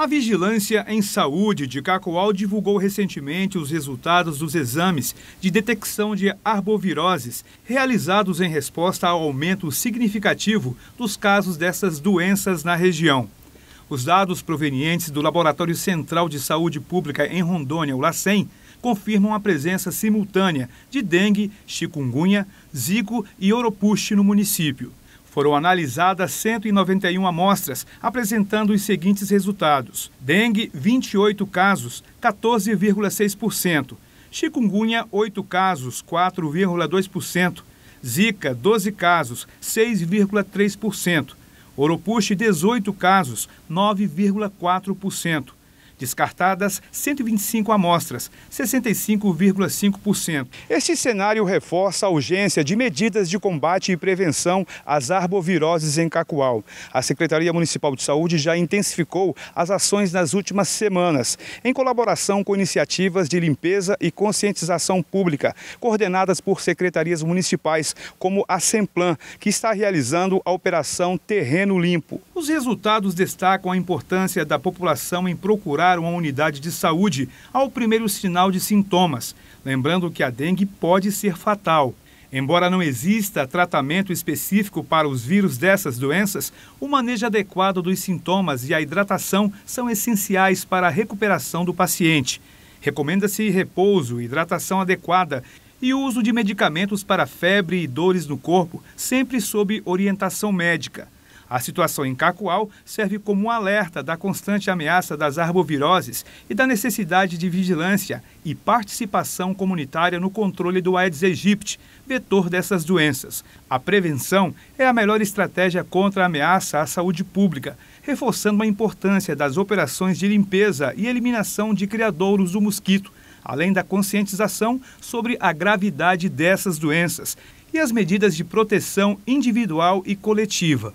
A Vigilância em Saúde de Cacoal divulgou recentemente os resultados dos exames de detecção de arboviroses realizados em resposta ao aumento significativo dos casos dessas doenças na região. Os dados provenientes do Laboratório Central de Saúde Pública em Rondônia, o LACEN, confirmam a presença simultânea de dengue, chikungunya, zika e oropuxe no município. Foram analisadas 191 amostras, apresentando os seguintes resultados: dengue, 28 casos, 14,6%, chikungunya, 8 casos, 4,2%, zika, 12 casos, 6,3%, oropuxe, 18 casos, 9,4% descartadas 125 amostras, 65,5%. Este cenário reforça a urgência de medidas de combate e prevenção às arboviroses em Cacoal. A Secretaria Municipal de Saúde já intensificou as ações nas últimas semanas, em colaboração com iniciativas de limpeza e conscientização pública, coordenadas por secretarias municipais, como a Semplan, que está realizando a operação Terreno Limpo. Os resultados destacam a importância da população em procurar uma unidade de saúde ao primeiro sinal de sintomas, lembrando que a dengue pode ser fatal. Embora não exista tratamento específico para os vírus dessas doenças, o manejo adequado dos sintomas e a hidratação são essenciais para a recuperação do paciente. Recomenda-se repouso, hidratação adequada e o uso de medicamentos para febre e dores no corpo, sempre sob orientação médica. A situação em Cacoal serve como um alerta da constante ameaça das arboviroses e da necessidade de vigilância e participação comunitária no controle do Aedes aegypti, vetor dessas doenças. A prevenção é a melhor estratégia contra a ameaça à saúde pública, reforçando a importância das operações de limpeza e eliminação de criadouros do mosquito, além da conscientização sobre a gravidade dessas doenças e as medidas de proteção individual e coletiva.